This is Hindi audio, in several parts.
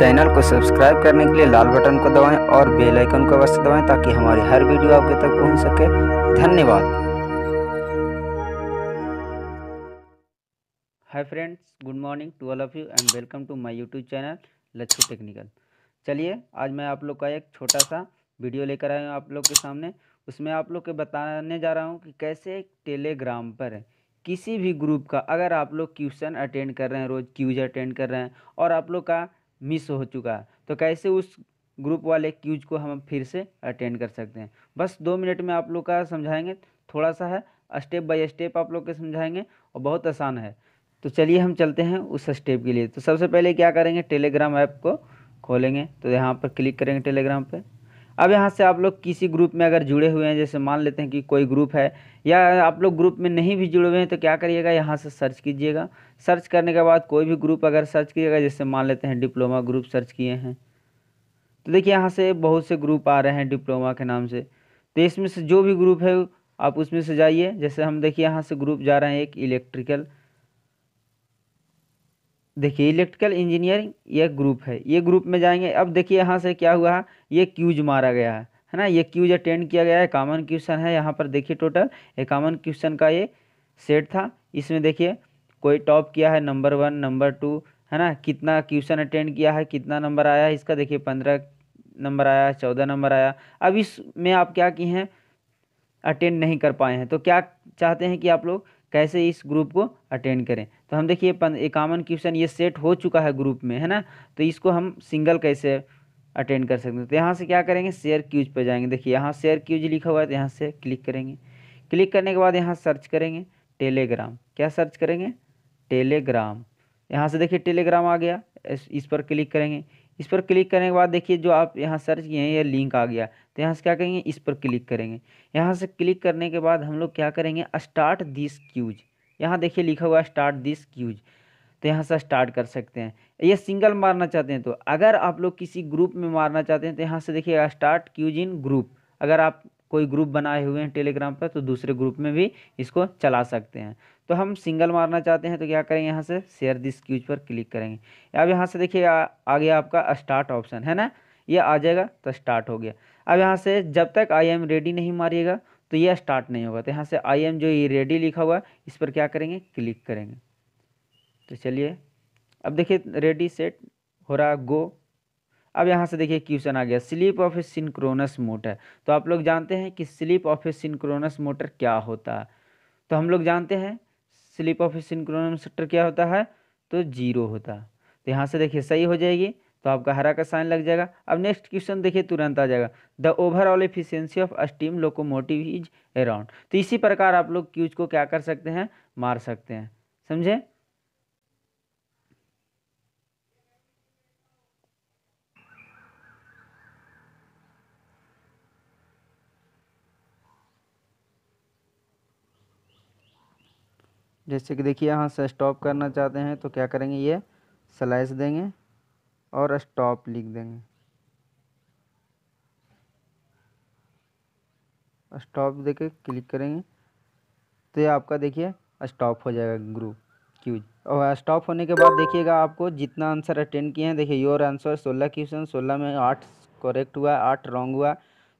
चैनल को सब्सक्राइब करने के लिए लाल बटन को दबाएं और बेल आइकन को अवश्य दबाएं ताकि हमारी हर वीडियो आपके तक पहुंच सके धन्यवाद hi friends good morning to all of you and welcome to my YouTube channel Lachhu technical चलिए आज मैं आप लोग का एक छोटा सा वीडियो लेकर आया हूँ आप लोग के सामने उसमें आप लोग के बताने जा रहा हूँ कि कैसे टेलीग्राम पर किसी भी ग्रुप का अगर आप लोग क्वेश्चन अटेंड कर रहे हैं रोज़ क्यूज अटेंड कर रहे हैं और आप लोग का मिस हो चुका तो कैसे उस ग्रुप वाले क्यूज को हम फिर से अटेंड कर सकते हैं बस दो मिनट में आप लोग का समझाएंगे थोड़ा सा है स्टेप बाय स्टेप आप लोग के समझाएंगे और बहुत आसान है तो चलिए हम चलते हैं उस स्टेप के लिए तो सबसे पहले क्या करेंगे टेलीग्राम ऐप को खोलेंगे तो यहाँ पर क्लिक करेंगे टेलीग्राम पर अब यहाँ से आप लोग किसी ग्रुप में अगर जुड़े हुए हैं जैसे मान लेते हैं कि कोई ग्रुप है या आप लोग ग्रुप में नहीं भी जुड़े हुए हैं तो क्या करिएगा यहाँ से सर्च कीजिएगा सर्च करने के बाद कोई भी ग्रुप अगर सर्च कीजिएगा जैसे मान लेते हैं डिप्लोमा ग्रुप सर्च किए हैं तो देखिए यहाँ से बहुत से ग्रुप आ रहे हैं डिप्लोमा के नाम से तो इसमें से जो भी ग्रुप है आप उसमें से जाइए जैसे हम देखिए यहाँ से ग्रुप जा रहे हैं एक इलेक्ट्रिकल देखिए इलेक्ट्रिकल इंजीनियरिंग ये ग्रुप है ये ग्रुप में जाएंगे अब देखिए यहाँ से क्या हुआ ये क्यूज मारा गया है है ना ये क्यूज अटेंड किया गया है कॉमन क्वेश्चन है यहाँ पर देखिए टोटल ये कॉमन क्वेश्चन का ये सेट था इसमें देखिए कोई टॉप किया है नंबर वन नंबर टू है ना कितना क्वेश्चन अटेंड किया है कितना नंबर आया है इसका देखिए पंद्रह नंबर आया चौदह नंबर आया अब इसमें आप क्या किए हैं अटेंड नहीं कर पाए हैं तो क्या चाहते हैं कि आप लोग कैसे इस ग्रुप को अटेंड करें तो हम देखिए इक्यावन क्वेश्चन ये सेट हो चुका है ग्रुप में है ना तो इसको हम सिंगल कैसे अटेंड कर सकते हैं तो यहाँ से क्या करेंगे शेयर क्यूज पर जाएंगे देखिए यहाँ शेयर क्यूज लिखा हुआ है तो यहाँ से क्लिक करेंगे क्लिक करने के बाद यहाँ सर्च करेंगे टेलीग्राम क्या सर्च करेंगे टेलीग्राम यहाँ से देखिए टेलीग्राम आ गया इस पर क्लिक करेंगे इस पर क्लिक करने के बाद देखिए जो आप यहाँ सर्च किए हैं ये लिंक आ गया तो यहाँ से क्या करेंगे इस पर क्लिक करेंगे यहाँ से क्लिक करने के बाद हम लोग क्या करेंगे स्टार्ट दिस क्यूज़ यहाँ देखिए लिखा हुआ स्टार्ट दिस क्यूज तो यहाँ से स्टार्ट कर सकते हैं ये सिंगल मारना चाहते हैं तो अगर आप लोग किसी ग्रुप में मारना चाहते हैं तो यहाँ से देखिएगा स्टार्ट क्यूज इन ग्रुप अगर आप कोई ग्रुप बनाए हुए हैं टेलीग्राम पर तो दूसरे ग्रुप में भी इसको चला सकते हैं तो हम सिंगल मारना चाहते हैं तो क्या करेंगे यहाँ से शेयर दिस क्यूज पर क्लिक करेंगे अब यहाँ से देखिए आ गया आपका स्टार्ट ऑप्शन है ना ये आ जाएगा तो स्टार्ट हो गया अब यहाँ से जब तक आई एम रेडी नहीं मारिएगा तो यह स्टार्ट नहीं होगा तो यहाँ से आई एम जो ये रेडी लिखा हुआ है इस पर क्या करेंगे क्लिक करेंगे तो चलिए अब देखिए रेडी सेट हो रहा गो अब यहाँ से देखिए क्वेश्चन आ गया slip of asynchronous motor तो आप लोग जानते हैं कि slip of asynchronous motor क्या होता है तो हम लोग जानते हैं slip of asynchronous motor क्या होता है तो जीरो होता है तो यहाँ से देखिए सही हो जाएगी तो आपका हरा का साइन लग जाएगा अब नेक्स्ट क्वेश्चन देखिए तुरंत आ जाएगा the overall efficiency of steam locomotive is around तो इसी प्रकार आप लोग क्यूज को क्या कर सकते हैं मार सकते हैं समझे जैसे कि देखिए यहाँ से स्टॉप करना चाहते हैं तो क्या करेंगे ये स्लाइस देंगे और स्टॉप लिख देंगे स्टॉप देके क्लिक करेंगे तो ये आपका देखिए स्टॉप हो जाएगा ग्रुप क्यूज और स्टॉप होने के बाद देखिएगा आपको जितना आंसर अटेंड किए हैं देखिए योर आंसर सोलह क्वेश्चन सोलह में आठ करेक्ट हुआ आठ रॉन्ग हुआ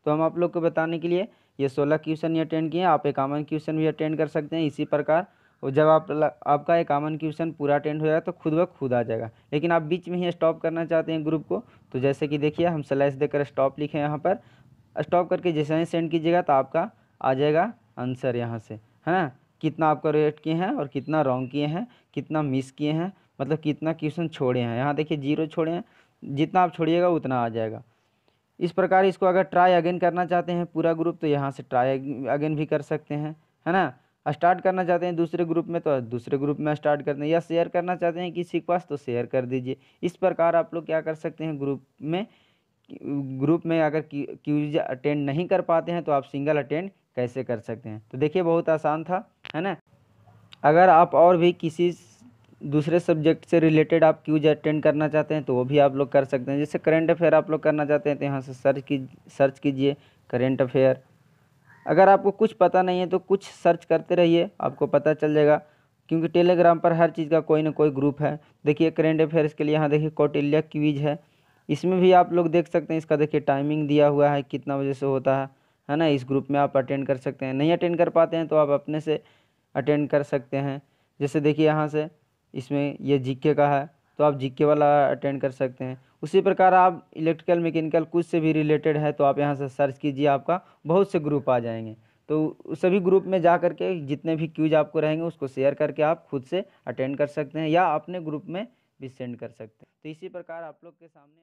तो हम आप लोग को बताने के लिए ये सोलह क्वेश्चन ही अटेंड किए आप कॉमन क्वेश्चन भी अटेंड कर सकते हैं इसी प्रकार और जब आप आपका एक कॉमन क्वेश्चन पूरा अटेंड हो जाएगा तो खुद ब खुद आ जाएगा लेकिन आप बीच में ही स्टॉप करना चाहते हैं ग्रुप को तो जैसे कि देखिए हम स्लैश देकर स्टॉप लिखे यहाँ पर स्टॉप करके जैसे ही सेंड कीजिएगा तो आपका आ जाएगा आंसर यहाँ से है ना कितना आप करेक्ट किए हैं और कितना रॉन्ग किए हैं कितना मिस किए हैं मतलब कितना क्वेश्चन छोड़े हैं यहाँ देखिए जीरो छोड़े हैं जितना आप छोड़िएगा उतना आ जाएगा इस प्रकार इसको अगर ट्राई अगेन करना चाहते हैं पूरा ग्रुप तो यहाँ से ट्राई अगेन भी कर सकते हैं है ना स्टार्ट करना चाहते हैं दूसरे ग्रुप में तो दूसरे ग्रुप में स्टार्ट करते हैं या शेयर करना चाहते हैं किसी के पास तो शेयर कर दीजिए इस प्रकार आप लोग क्या कर सकते हैं ग्रुप में ग्रुप में अगर क्यूज अटेंड नहीं कर पाते हैं तो आप सिंगल अटेंड कैसे कर सकते हैं तो देखिए बहुत आसान था है ना अगर आप और भी किसी दूसरे सब्जेक्ट से रिलेटेड आप क्यूज अटेंड करना चाहते हैं तो वो भी आप लोग कर सकते हैं जैसे करेंट अफेयर आप लोग करना चाहते हैं तो यहाँ से सर्च की सर्च कीजिए करेंट अफेयर अगर आपको कुछ पता नहीं है तो कुछ सर्च करते रहिए आपको पता चल जाएगा क्योंकि टेलीग्राम पर हर चीज़ का कोई ना कोई ग्रुप है देखिए करेंट अफेयर्स के लिए यहाँ देखिए कौटिल्य क्वीज है इसमें भी आप लोग देख सकते हैं इसका देखिए टाइमिंग दिया हुआ है कितना बजे से होता है है ना इस ग्रुप में आप अटेंड कर सकते हैं नहीं अटेंड कर पाते हैं तो आप अपने से अटेंड कर सकते हैं जैसे देखिए यहाँ से इसमें ये जीके का है तो आप जीके वाला अटेंड कर सकते हैं उसी प्रकार आप इलेक्ट्रिकल मैकेनिकल कुछ से भी रिलेटेड है तो आप यहाँ से सर्च कीजिए आपका बहुत से ग्रुप आ जाएंगे तो सभी ग्रुप में जा करके जितने भी क्यूज आपको रहेंगे उसको शेयर करके आप खुद से अटेंड कर सकते हैं या अपने ग्रुप में भी सेंड कर सकते हैं तो इसी प्रकार आप लोग के सामने